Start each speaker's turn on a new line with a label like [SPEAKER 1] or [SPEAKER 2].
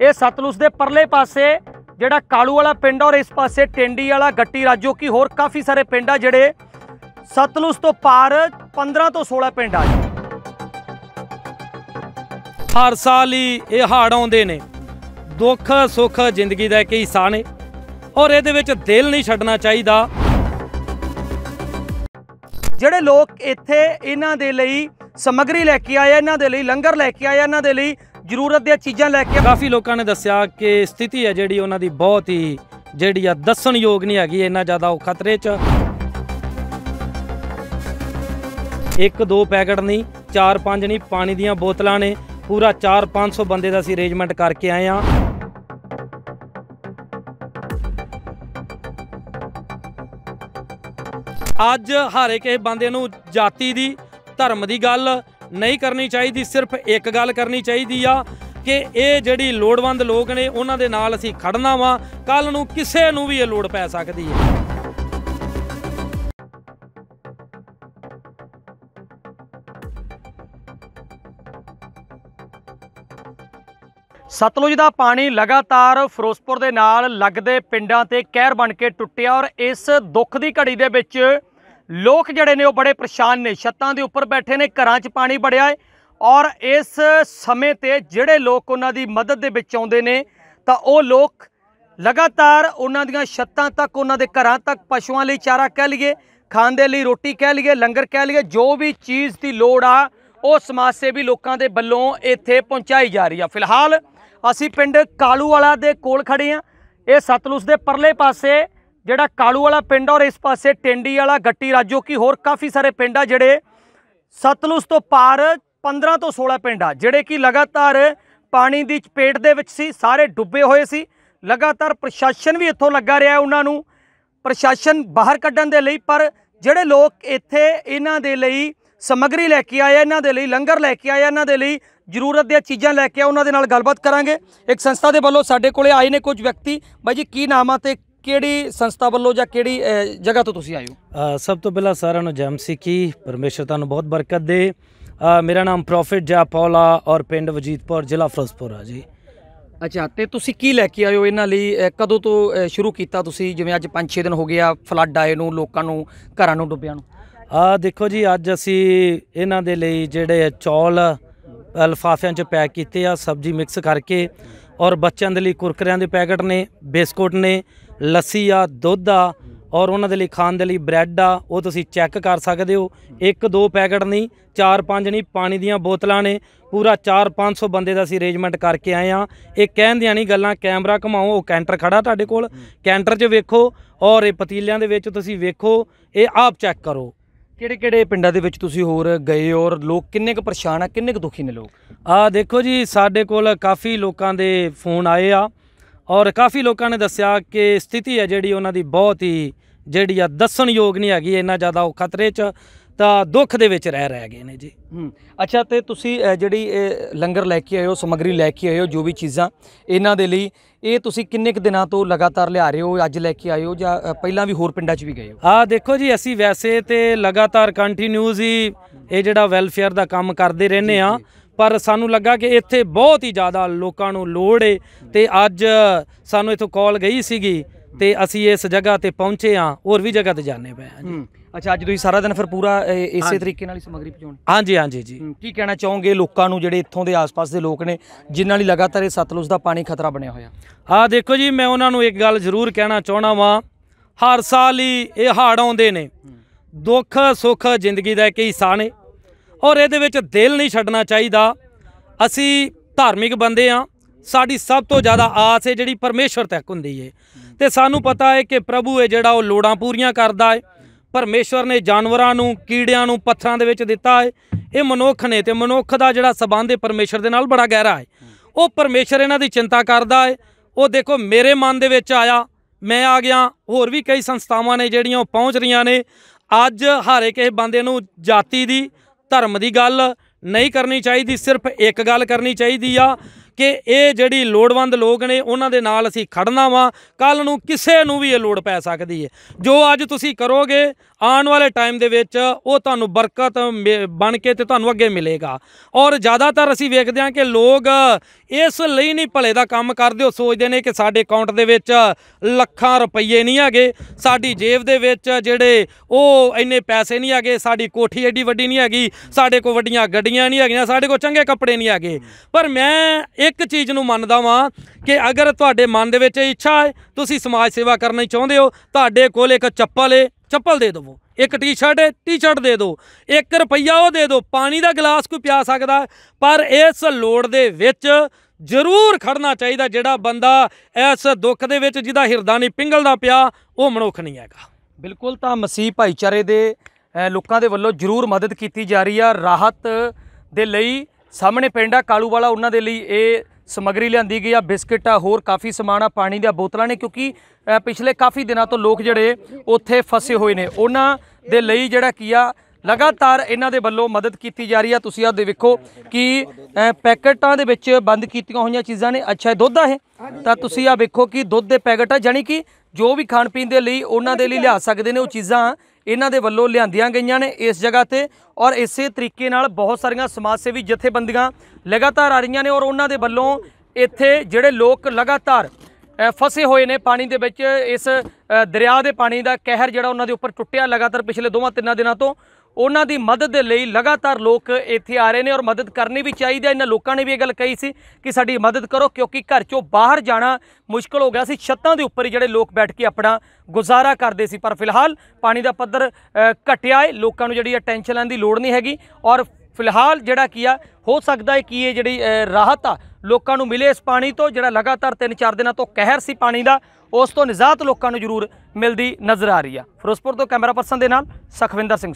[SPEAKER 1] ਇਹ ਸਤਲੁਜ ਦੇ ਪਰਲੇ ਪਾਸੇ ਜਿਹੜਾ ਕਾਲੂ ਵਾਲਾ ਪਿੰਡ ਔਰ ਇਸ ਪਾਸੇ ਟੈਂਡੀ ਵਾਲਾ ਗੱਟੀ ਰਾਜੋ ਕੀ ਹੋਰ ਕਾਫੀ ਸਾਰੇ ਪਿੰਡ ਆ ਜਿਹੜੇ ਸਤਲੁਜ ਤੋਂ ਪਾਰ 15 ਤੋਂ 16 ਪਿੰਡ ਆ
[SPEAKER 2] ਹਰ ਸਾਲ ਹੀ ਇਹ ਹਾੜ ਆਉਂਦੇ ਨੇ ਦੁੱਖ ਸੁੱਖ ਜ਼ਿੰਦਗੀ ਦਾ ਇੱਕ ਹਿੱਸਾ ਨੇ ਔਰ ਇਹਦੇ ਵਿੱਚ ਦਿਲ ਨਹੀਂ ਛੱਡਣਾ ਚਾਹੀਦਾ
[SPEAKER 1] ਜਿਹੜੇ ਲੋਕ ਇੱਥੇ ਇਹਨਾਂ ਦੇ ਲਈ
[SPEAKER 2] ਸਮਗਰੀ ਲੈ ਕੇ ਆਏ ਇਹਨਾਂ ਦੇ ਲਈ ਲੰਗਰ ਲੈ ਕੇ ਆਏ ਇਹਨਾਂ ਦੇ ਲਈ ਜ਼ਰੂਰਤ ਦੀਆਂ ਚੀਜ਼ਾਂ ਲੈ ਕੇ ਕਾਫੀ ਲੋਕਾਂ ਨੇ ਦੱਸਿਆ ਕਿ ਸਥਿਤੀ ਹੈ ਜਿਹੜੀ ਉਹਨਾਂ ਦੀ ਬਹੁਤ ਹੀ ਜਿਹੜੀ ਆ ਦੱਸਣਯੋਗ ਨਹੀਂ ਹੈਗੀ ਇੰਨਾ ਜ਼ਿਆਦਾ ਉਹ ਖਤਰੇ 'ਚ ਇੱਕ ਦੋ ਪੈਕਟ ਨਹੀਂ ਚਾਰ ਪੰਜ ਨਹੀਂ ਪਾਣੀ ਦੀਆਂ ਬੋਤਲਾਂ ਨੇ ਪੂਰਾ 4-500 ਬੰਦੇ ਦਾ ਅਸੀਂ ਅਰੇਂਜਮੈਂਟ ਕਰਕੇ ਆਏ ਆ ਅੱਜ ਹਾਰੇ ਇਹ ਬੰਦੇ ਨੂੰ ਜਾਤੀ ਦੀ ਧਰਮ ਦੀ ਗੱਲ ਨਹੀਂ ਕਰਨੀ ਚਾਹੀਦੀ ਸਿਰਫ ਇੱਕ ਗੱਲ ਕਰਨੀ ਚਾਹੀਦੀ ਆ ਕਿ ਇਹ ਜਿਹੜੀ ਲੋੜਵੰਦ ਲੋਕ ਨੇ ਉਹਨਾਂ ਦੇ ਨਾਲ ਅਸੀਂ ਖੜਨਾ ਵਾ ਕੱਲ ਨੂੰ ਕਿਸੇ ਨੂੰ ਵੀ ਇਹ ਲੋੜ ਪੈ ਸਕਦੀ ਹੈ
[SPEAKER 1] ਸਤਲੁਜ ਦਾ ਪਾਣੀ ਲਗਾਤਾਰ ਫਿਰੋਜ਼ਪੁਰ ਦੇ ਨਾਲ ਲੱਗਦੇ ਪਿੰਡਾਂ ਤੇ ਕਹਿਰ ਬਣ ਕੇ ਟੁੱਟਿਆ ਔਰ ਇਸ ਦੁੱਖ ਦੀ ਘੜੀ ਦੇ ਵਿੱਚ ਲੋਕ ਜਿਹੜੇ ਨੇ ਉਹ ਬੜੇ ਪਰੇਸ਼ਾਨ ਨੇ ਛੱਤਾਂ ਦੇ ਉੱਪਰ ਬੈਠੇ ਨੇ ਘਰਾਂ 'ਚ ਪਾਣੀ ਵੜਿਆ ਹੈ ਔਰ ਇਸ ਸਮੇਂ ਤੇ ਜਿਹੜੇ ਲੋਕ ਉਹਨਾਂ ਦੀ ਮਦਦ ਦੇ ਵਿੱਚ ਆਉਂਦੇ ਨੇ ਤਾਂ ਉਹ ਲੋਕ ਲਗਾਤਾਰ ਉਹਨਾਂ ਦੀਆਂ ਛੱਤਾਂ ਤੱਕ ਉਹਨਾਂ ਦੇ ਘਰਾਂ ਤੱਕ ਪਸ਼ੂਆਂ ਲਈ ਚਾਰਾ ਕਹਿ ਲਈਏ ਖਾਣ ਦੇ ਲਈ ਰੋਟੀ ਕਹਿ ਲਈਏ ਲੰਗਰ ਕਹਿ ਲਈਏ ਜੋ ਵੀ ਚੀਜ਼ ਦੀ ਲੋੜ ਆ ਉਹ ਸਮਾਜ ਸੇਵੀ ਲੋਕਾਂ ਦੇ ਵੱਲੋਂ ਇੱਥੇ ਪਹੁੰਚਾਈ ਜਾ ਰਹੀ ਆ ਫਿਲਹਾਲ ਅਸੀਂ ਪਿੰਡ ਕਾਲੂ ਵਾਲਾ ਦੇ ਕੋਲ ਖੜੇ ਆ ਇਹ ਸਤਲੁਜ ਦੇ ਪਰਲੇ ਪਾਸੇ ਜਿਹੜਾ ਕਾਲੂ ਵਾਲਾ ਪਿੰਡ ਔਰ ਇਸ ਪਾਸੇ ਟੈਂਡੀ ਵਾਲਾ ਗੱਟੀ ਰਾਜੋ ਕੀ ਹੋਰ ਕਾਫੀ ਸਾਰੇ ਪਿੰਡ ਆ ਜਿਹੜੇ ਸਤਲੁਜ ਤੋਂ ਪਾਰ 15 ਤੋਂ 16 ਪਿੰਡ ਆ ਜਿਹੜੇ ਕੀ ਲਗਾਤਾਰ ਪਾਣੀ ਦੀ ਚਪੇਟ ਦੇ ਵਿੱਚ ਸੀ ਸਾਰੇ ਡੁੱਬੇ ਹੋਏ ਸੀ ਲਗਾਤਾਰ ਪ੍ਰਸ਼ਾਸਨ ਵੀ ਇੱਥੋਂ ਲੱਗਾ ਰਿਹਾ ਉਹਨਾਂ ਨੂੰ ਪ੍ਰਸ਼ਾਸਨ ਬਾਹਰ ਕੱਢਣ ਦੇ ਲਈ ਪਰ ਜਿਹੜੇ ਲੋਕ ਇੱਥੇ ਇਹਨਾਂ ਦੇ ਲਈ ਸਮਗਰੀ ਲੈ ਕੇ ਆਏ ਇਹਨਾਂ ਦੇ ਲਈ ਲੰਗਰ ਲੈ ਕੇ ਆਏ ਇਹਨਾਂ ਦੇ ਲਈ ਜ਼ਰੂਰਤ ਦੀਆਂ ਚੀਜ਼ਾਂ ਲੈ ਕੇ ਆ ਉਹਨਾਂ ਦੇ ਨਾਲ ਗੱਲਬਾਤ ਕਰਾਂਗੇ ਇੱਕ ਸੰਸਥਾ ਦੇ ਵੱਲੋਂ ਸਾਡੇ ਕੋਲੇ ਆਏ ਨੇ ਕੁਝ ਵਿਅਕਤੀ ਬਾਈ ਜੀ ਕੀ ਨਾਮ ਆ ਤੇ ਕਿਹੜੀ ਸੰਸਥਾ ਵੱਲੋਂ ਜਾਂ ਕਿਹੜੀ ਜਗ੍ਹਾ ਤੋਂ ਤੁਸੀਂ ਆਏ
[SPEAKER 2] ਹੋ ਸਭ ਤੋਂ ਪਹਿਲਾਂ ਸਾਰਿਆਂ ਨੂੰ ਜੈ ਸਿੱਖੀ ਪਰਮੇਸ਼ਰ ਤੁਹਾਨੂੰ ਬਹੁਤ ਬਰਕਤ ਦੇ ਮੇਰਾ ਨਾਮ ਪ੍ਰੋਫਿਟ ਜਾ ਪੌਲਾ ਔਰ ਪਿੰਡ ਵਜੀਦਪੁਰ ਜ਼ਿਲ੍ਹਾ ਫਿਰੋਜ਼ਪੁਰ ਆ ਜੀ
[SPEAKER 1] ਅੱਛਾ ਤੇ ਤੁਸੀਂ ਕੀ ਲੈ ਕੇ ਆਏ ਹੋ ਇਹਨਾਂ ਲਈ ਕਦੋਂ ਤੋਂ ਸ਼ੁਰੂ ਕੀਤਾ ਤੁਸੀਂ ਜਿਵੇਂ ਅੱਜ 5-6 ਦਿਨ ਹੋ ਗਏ ਆ
[SPEAKER 2] ਫਲੱਡ ਆਏ ਨੂੰ ਲੋਕਾਂ ਨੂੰ ਘਰਾਂ ਨੂੰ ਡੁੱਬਿਆਂ ਨੂੰ ਆ ਦੇਖੋ ਜੀ ਅੱਜ ਅਸੀਂ ਇਹਨਾਂ ਦੇ ਲਈ ਜਿਹੜੇ ਚੌਲ ਅਲਫਾਫਿਆਂ 'ਚ ਪੈਕ ਕੀਤੇ ਆ ਸਬਜ਼ੀ ਮਿਕਸ ਕਰਕੇ ਔਰ ਬੱਚਿਆਂ ਦੇ ਲਈ ਕੁਰਕਰਿਆਂ ਦੇ ਪੈਕਟ ਨੇ ਬਿਸਕੁਟ ਨੇ ਲੱਸੀ ਆ ਦੁੱਧ ਆ ਔਰ ਉਹਨਾਂ ਦੇ ਲਈ ਖਾਣ ਦੇ ਲਈ ਬ੍ਰੈਡ ਆ ਉਹ ਤੁਸੀਂ ਚੈੱਕ ਕਰ ਸਕਦੇ ਹੋ ਇੱਕ ਦੋ ਪੈਕਟ ਨਹੀਂ ਚਾਰ ਪੰਜ ਨਹੀਂ ਪਾਣੀ ਦੀਆਂ ਬੋਤਲਾਂ ਨੇ ਪੂਰਾ 4-500 ਬੰਦੇ ਦਾ ਅਸੀਂ ਅਰੇਂਜਮੈਂਟ ਕਰਕੇ ਆਏ ਆ ਇਹ ਕਹਿੰਦਿਆਂ ਨਹੀਂ ਗੱਲਾਂ ਕੈਮਰਾ ਘਮਾਓ ਉਹ ਕੈਂਟਰ ਖੜਾ ਤੁਹਾਡੇ ਕੋਲ ਕੈਂਟਰ 'ਚ ਵੇਖੋ ਔਰ ਇਹ ਪਤੀਲਿਆਂ ਦੇ ਵਿੱਚ ਤੁਸੀਂ ਵੇਖੋ ਇਹ ਆਪ ਚੈੱਕ ਕਰੋ ਕਿਹੜੇ ਕਿਹੜੇ ਪਿੰਡਾਂ ਦੇ ਵਿੱਚ ਤੁਸੀਂ ਹੋਰ ਗਏ ਔਰ ਲੋਕ ਕਿੰਨੇ ਕੁ ਪਰੇਸ਼ਾਨ ਆ ਕਿੰਨੇ ਕੁ ਦੁਖੀ ਨੇ ਲੋਕ ਆ ਦੇਖੋ ਜੀ ਸਾਡੇ ਕੋਲ ਕਾਫੀ ਲੋਕਾਂ ਦੇ ਫੋਨ ਆਏ ਆ ਔਰ ਕਾਫੀ ਲੋਕਾਂ ਨੇ ਦੱਸਿਆ ਕਿ ਸਥਿਤੀ ਹੈ ਜਿਹੜੀ ਉਹਨਾਂ ਦੀ ਬਹੁਤ ਹੀ ਜਿਹੜੀ ਆ ਦੱਸਣਯੋਗ ਨਹੀਂ ਹੈਗੀ ਇੰਨਾ ਜ਼ਿਆਦਾ ਉਹ ਖਤਰੇ 'ਚ ਤਾਂ ਦੁੱਖ ਦੇ ਵਿੱਚ ਰਹਿ ਰਹਿ ਗਏ ਨੇ ਜੀ ਅੱਛਾ ਤੇ ਤੁਸੀਂ ਜਿਹੜੀ ਲੰਗਰ ਲੈ ਕੇ ਆਏ ਹੋ ਸਮਗਰੀ ਲੈ ਕੇ ਆਏ ਹੋ ਜੋ ਵੀ ਚੀਜ਼ਾਂ
[SPEAKER 1] ਇਹਨਾਂ ਦੇ ਲਈ ਇਹ ਤੁਸੀਂ ਕਿੰਨੇ ਕੁ ਦਿਨਾਂ ਤੋਂ ਲਗਾਤਾਰ ਲਿਆ ਰਹੇ ਹੋ ਅੱਜ ਲੈ ਕੇ ਆਏ ਹੋ ਜਾਂ ਪਹਿਲਾਂ ਵੀ ਹੋਰ ਪਿੰਡਾਂ
[SPEAKER 2] 'ਚ ਵੀ ਗਏ ਹੋ ਆ ਦੇਖੋ ਜੀ ਅਸੀਂ ਵੈਸੇ ਤੇ ਲਗਾਤਾਰ ਕੰਟੀਨਿਊਸ ਹੀ ਇਹ ਜਿਹੜਾ ਵੈਲਫੇਅਰ ਦਾ ਕੰਮ ਕਰਦੇ ਰਹਿੰਦੇ ਆ ਪਰ ਸਾਨੂੰ ਲੱਗਾ ਕਿ ਇੱਥੇ ਬਹੁਤ ਹੀ ਜ਼ਿਆਦਾ ਲੋਕਾਂ ਨੂੰ ਲੋੜ ਏ ਤੇ ਅੱਜ ਸਾਨੂੰ ਇਥੋਂ ਕਾਲ ਗਈ ਸੀਗੀ ਤੇ ਅਸੀਂ ਇਸ ਜਗ੍ਹਾ ਤੇ ਪਹੁੰਚੇ ਆ ਹੋਰ ਵੀ ਜਗ੍ਹਾ ਤੇ ਜਾਣੇ ਪਏ ਆ ਜੀ
[SPEAKER 1] ਅੱਛਾ ਅੱਜ ਤੁਸੀਂ ਸਾਰਾ ਦਿਨ ਫਿਰ ਪੂਰਾ ਇਸੇ ਤਰੀਕੇ ਨਾਲ ਹੀ ਸਮਗਰੀ ਪਹੁੰਚਾਉਣੀ ਹਾਂਜੀ ਹਾਂਜੀ ਜੀ ਕੀ ਕਹਿਣਾ ਚਾਹੋਗੇ ਲੋਕਾਂ ਨੂੰ ਜਿਹੜੇ ਇੱਥੋਂ ਦੇ ਆਸ-ਪਾਸ ਦੇ ਲੋਕ ਨੇ ਜਿਨ੍ਹਾਂ ਲਈ ਲਗਾਤਾਰ ਇਹ ਸਤਲੁਜ ਦਾ ਪਾਣੀ
[SPEAKER 2] ਖਤਰਾ ਬਣਿਆ ਹੋਇਆ ਆ ਦੇਖੋ ਜੀ ਮੈਂ ਉਹਨਾਂ ਨੂੰ ਇੱਕ ਗੱਲ ਜ਼ਰੂਰ ਕਹਿਣਾ ਚਾਹਣਾ ਵਾਂ ਹਰ ਸਾਲ ਹੀ ਇਹ ਹਾੜ ਆਉਂਦੇ ਨੇ ਦੁੱਖ ਸੁੱਖ ਜ਼ਿੰਦਗੀ ਦਾ ਇੱਕ ਹਿੱਸਾ ਨੇ ਔਰ ਇਹਦੇ ਵਿੱਚ ਦਿਲ ਨਹੀਂ ਛੱਡਣਾ ਚਾਹੀਦਾ ਅਸੀਂ ਧਾਰਮਿਕ ਬੰਦੇ ਆ ਸਾਡੀ ਸਭ ਤੋਂ ਜ਼ਿਆਦਾ ਆਸ ਹੈ ਜਿਹੜੀ ਪਰਮੇਸ਼ਰ ਤੱਕ ਹੁੰਦੀ ਹੈ ਤੇ ਸਾਨੂੰ ਪਤਾ ਹੈ ਕਿ ਪ੍ਰਭੂ ਹੈ ਜਿਹੜਾ ਉਹ ਲੋੜਾਂ ਪੂਰੀਆਂ ਕਰਦਾ ਹੈ ਪਰਮੇਸ਼ਰ ਨੇ ਜਾਨਵਰਾਂ ਨੂੰ ਕੀੜਿਆਂ ਨੂੰ ਪੱਥਰਾਂ ਦੇ ਵਿੱਚ ਦਿੱਤਾ ਹੈ ਇਹ ਮਨੁੱਖ ਨੇ ਤੇ ਮਨੁੱਖ ਦਾ ਜਿਹੜਾ ਸਬੰਧ ਹੈ ਪਰਮੇਸ਼ਰ ਦੇ ਨਾਲ ਬੜਾ ਗਹਿਰਾ ਹੈ ਉਹ ਪਰਮੇਸ਼ਰ ਇਹਨਾਂ ਦੀ ਚਿੰਤਾ ਕਰਦਾ ਹੈ ਉਹ ਦੇਖੋ ਮੇਰੇ ਮਨ ਦੇ ਵਿੱਚ ਆਇਆ ਮੈਂ ਆ ਗਿਆ ਹੋਰ ਵੀ ਕਈ ਸੰਸਥਾਵਾਂ ਨੇ ਜਿਹੜੀਆਂ ਉਹ ਪਹੁੰਚ ਰਹੀਆਂ ਨੇ ਅੱਜ ਹਾਰੇ ਕਿਸੇ ਬੰਦੇ ਨੂੰ ਜਾਤੀ ਦੀ ਧਰਮ ਦੀ ਗੱਲ ਨਹੀਂ ਕਰਨੀ ਚਾਹੀਦੀ ਸਿਰਫ ਇੱਕ ਗੱਲ ਕਰਨੀ ਚਾਹੀਦੀ ਆ ਕਿ ਇਹ ਜਿਹੜੀ ਲੋੜਵੰਦ ਲੋਕ ਨੇ ਉਹਨਾਂ ਦੇ ਨਾਲ ਅਸੀਂ ਖੜਨਾ ਵਾ ਕੱਲ ਨੂੰ ਕਿਸੇ ਨੂੰ ਵੀ ਇਹ ਲੋੜ ਪੈ ਸਕਦੀ ਹੈ ਜੋ ਅੱਜ ਤੁਸੀਂ ਕਰੋਗੇ ਆਉਣ ਵਾਲੇ ਟਾਈਮ ਦੇ ਵਿੱਚ ਉਹ ਤੁਹਾਨੂੰ ਬਰਕਤ ਬਣ ਕੇ ਤੇ ਤੁਹਾਨੂੰ ਅੱਗੇ ਮਿਲੇਗਾ ਔਰ ਜ਼ਿਆਦਾਤਰ ਅਸੀਂ ਵੇਖਦੇ ਹਾਂ ਕਿ ਲੋਕ ਇਸ ਲਈ ਨਹੀਂ ਭਲੇ ਦਾ ਕੰਮ ਕਰਦੇ ਉਹ ਸੋਚਦੇ ਨੇ ਕਿ ਸਾਡੇ ਅਕਾਊਂਟ ਦੇ ਵਿੱਚ ਲੱਖਾਂ ਰੁਪਏ ਨਹੀਂ ਹੈਗੇ ਸਾਡੀ ਜੇਬ ਦੇ ਵਿੱਚ ਜਿਹੜੇ ਉਹ ਇੰਨੇ ਪੈਸੇ ਨਹੀਂ ਹੈਗੇ ਸਾਡੀ ਕੋਠੀ ਐਡੀ ਵੱਡੀ ਨਹੀਂ ਹੈਗੀ ਸਾਡੇ ਕੋਲ ਵੱਡੀਆਂ ਗੱਡੀਆਂ ਨਹੀਂ ਹੈਗੀਆਂ ਸਾਡੇ ਕੋਲ ਚੰਗੇ ਕੱਪੜੇ ਨਹੀਂ ਹੈਗੇ ਪਰ ਮੈਂ ਇੱਕ ਚੀਜ਼ ਨੂੰ ਮੰਨਦਾ ਵਾਂ ਕਿ ਅਗਰ ਤੁਹਾਡੇ ਮਨ ਦੇ ਵਿੱਚ ਇੱਛਾ ਹੈ ਤੁਸੀਂ ਸਮਾਜ ਸੇਵਾ ਕਰਨੀ ਚਾਹੁੰਦੇ ਹੋ ਤੁਹਾਡੇ ਕੋਲ ਇੱਕ ਚੱਪਲ ਹੈ ਚੱਪਲ ਦੇ ਦਿਵੋ ਇੱਕ ਟੀ-ਸ਼ਰਟ ਹੈ ਟੀ-ਸ਼ਰਟ ਦੇ ਦਿਓ 1 ਰੁਪਈਆ ਉਹ ਦੇ ਦਿਓ ਪਾਣੀ ਦਾ ਗਲਾਸ ਕੋਈ ਪਿਆ ਸਕਦਾ ਪਰ ਇਸ ਲੋੜ ਦੇ ਵਿੱਚ ਜ਼ਰੂਰ ਖੜਨਾ ਚਾਹੀਦਾ ਜਿਹੜਾ ਬੰਦਾ ਇਸ ਦੁੱਖ ਦੇ ਵਿੱਚ ਜਿਹਦਾ ਹਿਰਦਾ ਨਹੀਂ ਪਿੰਗਲਦਾ ਪਿਆ ਉਹ ਮਨੁੱਖ ਨਹੀਂ ਹੈਗਾ
[SPEAKER 1] ਬਿਲਕੁਲ ਤਾਂ ਮਸੀਹ ਭਾਈਚਾਰੇ ਦੇ ਲੋਕਾਂ ਦੇ ਵੱਲੋਂ ਜ਼ਰੂਰ ਮਦਦ ਕੀਤੀ ਜਾ ਰਹੀ ਆ ਰਾਹਤ ਦੇ ਲਈ ਸਾਹਮਣੇ ਪਿੰਡ ਆ ਕਾਲੂਵਾਲਾ ਉਹਨਾਂ ਦੇ ਲਈ ਇਹ ਸਮਗਰੀ ਲਿਆਂਦੀ ਗਈ ਆ ਬਿਸਕਟ ਆ ਹੋਰ ਕਾਫੀ ਸਮਾਨ ਆ ਪਾਣੀ ਦੀਆਂ ਬੋਤਲਾਂ ਨੇ ਕਿਉਂਕਿ ਪਿਛਲੇ ਕਾਫੀ ਦਿਨਾਂ ਤੋਂ ਲੋਕ ਜਿਹੜੇ ਉੱਥੇ ਫਸੇ ਹੋਏ ਨੇ ਉਹਨਾਂ ਦੇ ਲਈ ਜਿਹੜਾ ਕੀ ਆ ਲਗਾਤਾਰ ਇਹਨਾਂ ਦੇ ਵੱਲੋਂ ਮਦਦ ਕੀਤੀ ਜਾ ਰਹੀ ਆ ਤੁਸੀਂ ਆ ਦੇਖੋ ਕਿ ਪੈਕਟਾਂ ਦੇ ਵਿੱਚ ਬੰਦ ਕੀਤੀਆਂ ਹੋਈਆਂ ਚੀਜ਼ਾਂ ਨੇ ਅੱਛਾ ਦੁੱਧ ਆ ਇਹ ਤਾਂ ਤੁਸੀਂ ਆ ਵੇਖੋ ਕਿ ਦੁੱਧ ਦੇ ਪੈਕਟ ਆ ਜਾਨੀ ਕਿ ਜੋ ਵੀ ਖਾਣ ਪੀਣ ਦੇ ਲਈ ਉਹਨਾਂ ਦੇ ਲਈ ਲਿਆ ਸਕਦੇ ਨੇ ਉਹ ਚੀਜ਼ਾਂ ਇਹਨਾਂ ਦੇ ਵੱਲੋਂ ਲਿਆਂਦੀਆਂ ਗਈਆਂ ਨੇ ਇਸ ਜਗ੍ਹਾ ਤੇ ਔਰ ਇਸੇ ਤਰੀਕੇ ਨਾਲ ਬਹੁਤ ਸਾਰੀਆਂ ਸਮਾਜ ਸੇਵੀ ਜਥੇਬੰਦੀਆਂ ਲਗਾਤਾਰ ਆ ਰਹੀਆਂ ਨੇ ਔਰ ਉਹਨਾਂ ਦੇ ਵੱਲੋਂ ਇੱਥੇ ਜਿਹੜੇ ਲੋਕ ਲਗਾਤਾਰ ਫਸੇ ਹੋਏ ਨੇ ਪਾਣੀ ਦੇ ਵਿੱਚ ਇਸ ਦਰਿਆ ਦੇ ਪਾਣੀ ਦਾ ਕਹਿਰ ਜਿਹੜਾ ਉਹਨਾਂ ਦੇ ਉੱਪਰ ਟੁੱਟਿਆ ਲਗਾਤਾਰ ਪਿਛਲੇ ਦੋਵਾਂ ਤਿੰਨਾਂ ਦਿਨਾਂ ਤੋਂ ਉਹਨਾਂ ਦੀ ਮਦਦ ਦੇ ਲਈ ਲਗਾਤਾਰ ਲੋਕ ਇੱਥੇ ਆ ਰਹੇ ਨੇ ਔਰ ਮਦਦ ਕਰਨੀ ਵੀ ਚਾਹੀਦੀ ਹੈ ਇਹਨਾਂ ਲੋਕਾਂ ਨੇ ਵੀ ਇਹ ਗੱਲ ਕਹੀ ਸੀ ਕਿ ਸਾਡੀ ਮਦਦ ਕਰੋ ਕਿਉਂਕਿ ਘਰ ਚੋਂ ਬਾਹਰ ਜਾਣਾ ਮੁਸ਼ਕਲ ਹੋ ਗਿਆ ਸੀ ਛੱਤਾਂ ਦੇ ਉੱਪਰ ਜਿਹੜੇ ਲੋਕ ਬੈਠ ਕੇ ਆਪਣਾ ਗੁਜ਼ਾਰਾ ਕਰਦੇ ਸੀ ਪਰ ਫਿਲਹਾਲ ਪਾਣੀ ਦਾ ਪੱਧਰ ਘਟਿਆ ਹੈ ਲੋਕਾਂ ਨੂੰ ਜਿਹੜੀ ਹੈ ਟੈਨਸ਼ਨ ਲੈਣ ਦੀ ਲੋੜ ਨਹੀਂ ਹੈਗੀ ਔਰ ਫਿਲਹਾਲ ਜਿਹੜਾ ਕੀ ਆ ਹੋ ਸਕਦਾ ਹੈ ਕਿ ਇਹ ਜਿਹੜੀ ਰਾਹਤ ਆ ਲੋਕਾਂ ਨੂੰ ਮਿਲੇ ਇਸ ਪਾਣੀ ਤੋਂ ਜਿਹੜਾ ਲਗਾਤਾਰ 3-4 ਦਿਨਾਂ ਤੋਂ ਕਹਿਰ ਸੀ ਪਾਣੀ ਦਾ ਉਸ ਤੋਂ ਨਿਜ਼ਾਤ ਲੋਕਾਂ ਨੂੰ ਜ਼ਰੂਰ ਮਿਲਦੀ ਨਜ਼ਰ ਆ ਰਹੀ ਆ ਫਿਰੋਜ਼ਪੁਰ ਤੋਂ ਕੈਮਰਾ ਪਰਸਨ ਦੇ ਨਾਲ ਸਖਵਿੰਦਰ ਸਿੰਘ